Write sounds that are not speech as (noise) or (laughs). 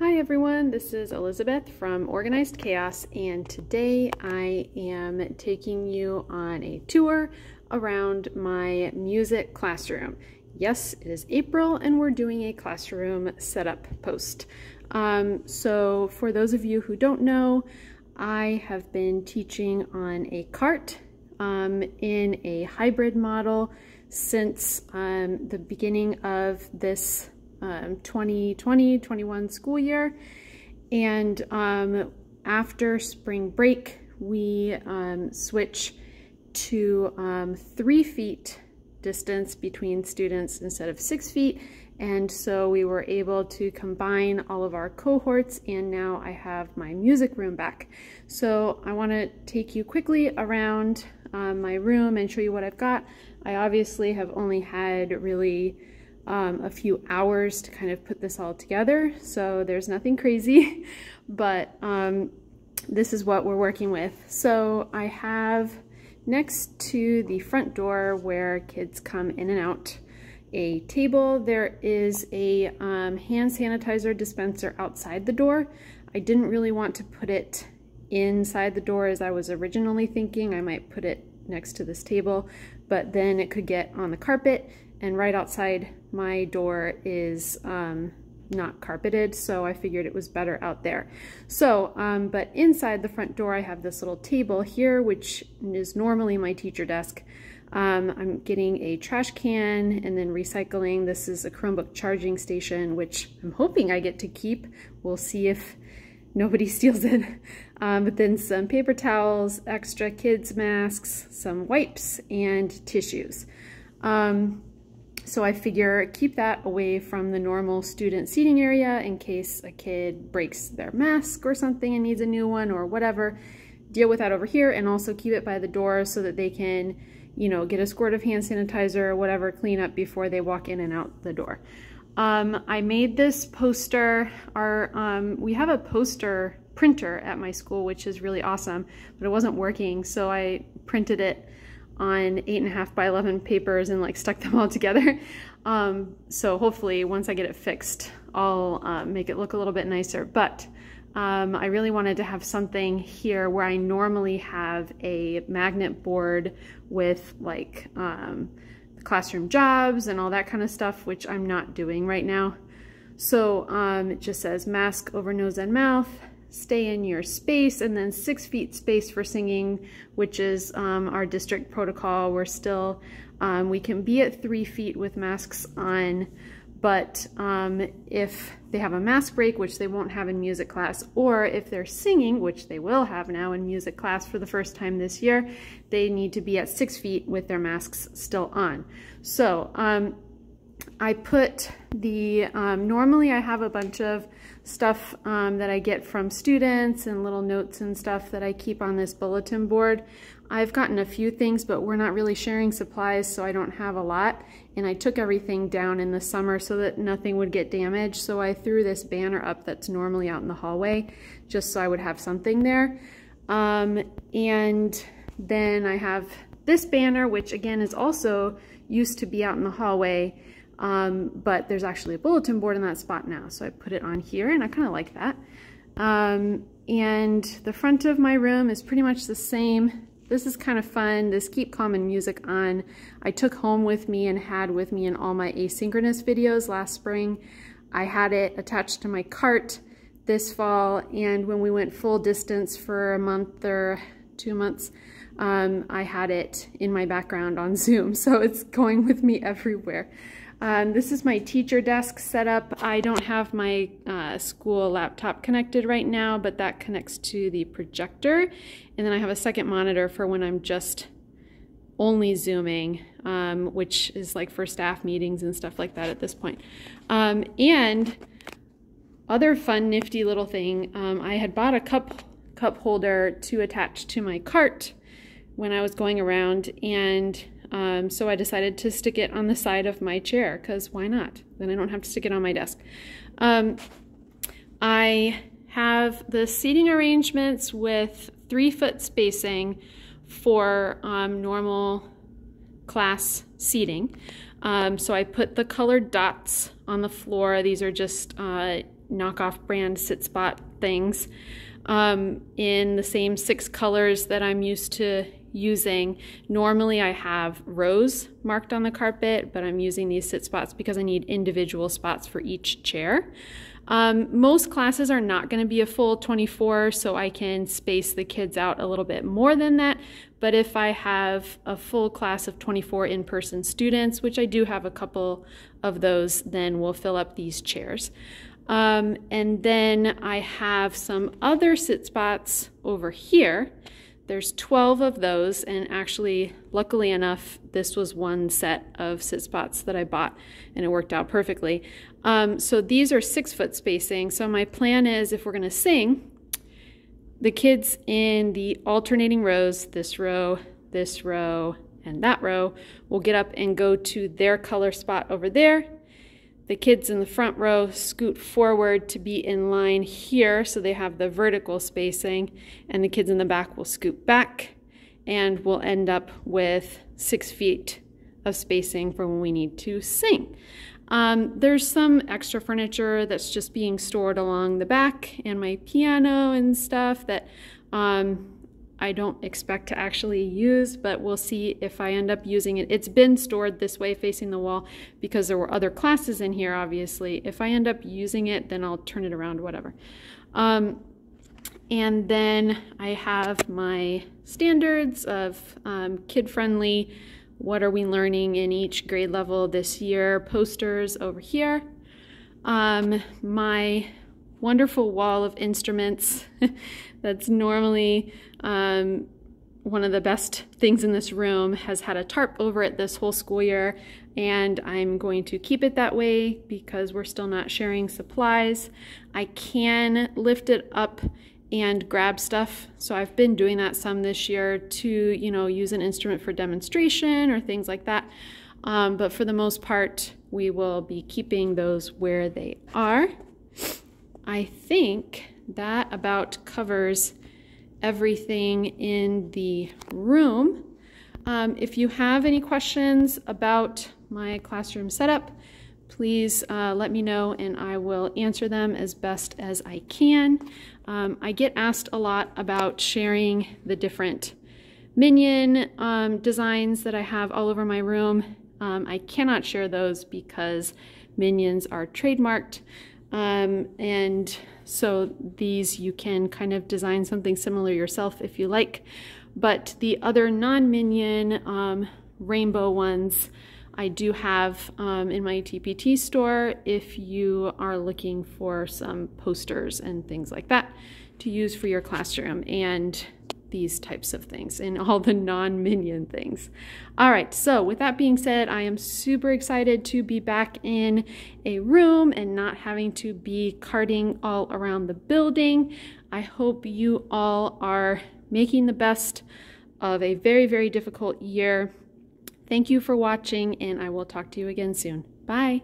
Hi everyone, this is Elizabeth from Organized Chaos and today I am taking you on a tour around my music classroom. Yes, it is April and we're doing a classroom setup post. Um, so for those of you who don't know, I have been teaching on a cart um, in a hybrid model since um, the beginning of this um, 2020 21 school year. And um, after spring break, we um, switch to um, three feet distance between students instead of six feet. And so we were able to combine all of our cohorts and now I have my music room back. So I wanna take you quickly around um, my room and show you what I've got. I obviously have only had really um, a few hours to kind of put this all together. So there's nothing crazy, (laughs) but um, this is what we're working with. So I have next to the front door where kids come in and out a table. There is a um, hand sanitizer dispenser outside the door. I didn't really want to put it inside the door as I was originally thinking. I might put it next to this table, but then it could get on the carpet and right outside my door is um, not carpeted, so I figured it was better out there. So, um, but inside the front door, I have this little table here, which is normally my teacher desk. Um, I'm getting a trash can and then recycling. This is a Chromebook charging station, which I'm hoping I get to keep. We'll see if nobody (laughs) steals it. Um, but then some paper towels, extra kids masks, some wipes, and tissues. Um, so I figure keep that away from the normal student seating area in case a kid breaks their mask or something and needs a new one or whatever. Deal with that over here and also keep it by the door so that they can, you know, get a squirt of hand sanitizer or whatever, clean up before they walk in and out the door. Um, I made this poster. Our um, We have a poster printer at my school, which is really awesome, but it wasn't working, so I printed it on eight and a half by 11 papers and like stuck them (laughs) all together. Um, so hopefully once I get it fixed, I'll uh, make it look a little bit nicer. But um, I really wanted to have something here where I normally have a magnet board with like um, classroom jobs and all that kind of stuff, which I'm not doing right now. So um, it just says mask over nose and mouth stay in your space, and then six feet space for singing, which is um, our district protocol. We're still, um, we can be at three feet with masks on, but um, if they have a mask break, which they won't have in music class, or if they're singing, which they will have now in music class for the first time this year, they need to be at six feet with their masks still on. So um, I put the, um, normally I have a bunch of stuff um, that I get from students and little notes and stuff that I keep on this bulletin board. I've gotten a few things, but we're not really sharing supplies, so I don't have a lot. And I took everything down in the summer so that nothing would get damaged. So I threw this banner up that's normally out in the hallway, just so I would have something there. Um, and then I have this banner, which again is also used to be out in the hallway um, but there's actually a bulletin board in that spot now, so I put it on here, and I kind of like that. Um, and the front of my room is pretty much the same. This is kind of fun, this Keep Calm and Music On. I took home with me and had with me in all my asynchronous videos last spring. I had it attached to my cart this fall, and when we went full distance for a month or two months, um, I had it in my background on (laughs) Zoom, so it's going with me everywhere. Um, this is my teacher desk setup. I don't have my uh, school laptop connected right now, but that connects to the projector. And then I have a second monitor for when I'm just only Zooming, um, which is like for staff meetings and stuff like that at this point. Um, and other fun, nifty little thing, um, I had bought a cup cup holder to attach to my cart when I was going around and um, so I decided to stick it on the side of my chair because why not? Then I don't have to stick it on my desk. Um, I have the seating arrangements with three foot spacing for um, normal class seating. Um, so I put the colored dots on the floor. These are just uh, knockoff brand sit spot things um, in the same six colors that I'm used to using. Normally I have rows marked on the carpet, but I'm using these sit spots because I need individual spots for each chair. Um, most classes are not going to be a full 24, so I can space the kids out a little bit more than that. But if I have a full class of 24 in person students, which I do have a couple of those, then we'll fill up these chairs. Um, and then I have some other sit spots over here there's 12 of those, and actually, luckily enough, this was one set of sit spots that I bought, and it worked out perfectly. Um, so these are six foot spacing. So my plan is if we're gonna sing, the kids in the alternating rows, this row, this row, and that row, will get up and go to their color spot over there, the kids in the front row scoot forward to be in line here so they have the vertical spacing, and the kids in the back will scoot back, and we'll end up with six feet of spacing for when we need to sing. Um, there's some extra furniture that's just being stored along the back, and my piano and stuff that um, I don't expect to actually use, but we'll see if I end up using it. It's been stored this way facing the wall because there were other classes in here, obviously. If I end up using it, then I'll turn it around, whatever. Um, and then I have my standards of um, kid-friendly, what are we learning in each grade level this year, posters over here. Um, my wonderful wall of instruments (laughs) that's normally um, one of the best things in this room has had a tarp over it this whole school year and I'm going to keep it that way because we're still not sharing supplies. I can lift it up and grab stuff. So I've been doing that some this year to, you know, use an instrument for demonstration or things like that. Um, but for the most part, we will be keeping those where they are. I think that about covers everything in the room. Um, if you have any questions about my classroom setup, please uh, let me know and I will answer them as best as I can. Um, I get asked a lot about sharing the different minion um, designs that I have all over my room. Um, I cannot share those because minions are trademarked. Um, and so these you can kind of design something similar yourself if you like. But the other non-minion um, rainbow ones I do have um, in my TPT store if you are looking for some posters and things like that to use for your classroom. And these types of things and all the non minion things. All right, so with that being said, I am super excited to be back in a room and not having to be carting all around the building. I hope you all are making the best of a very, very difficult year. Thank you for watching, and I will talk to you again soon. Bye.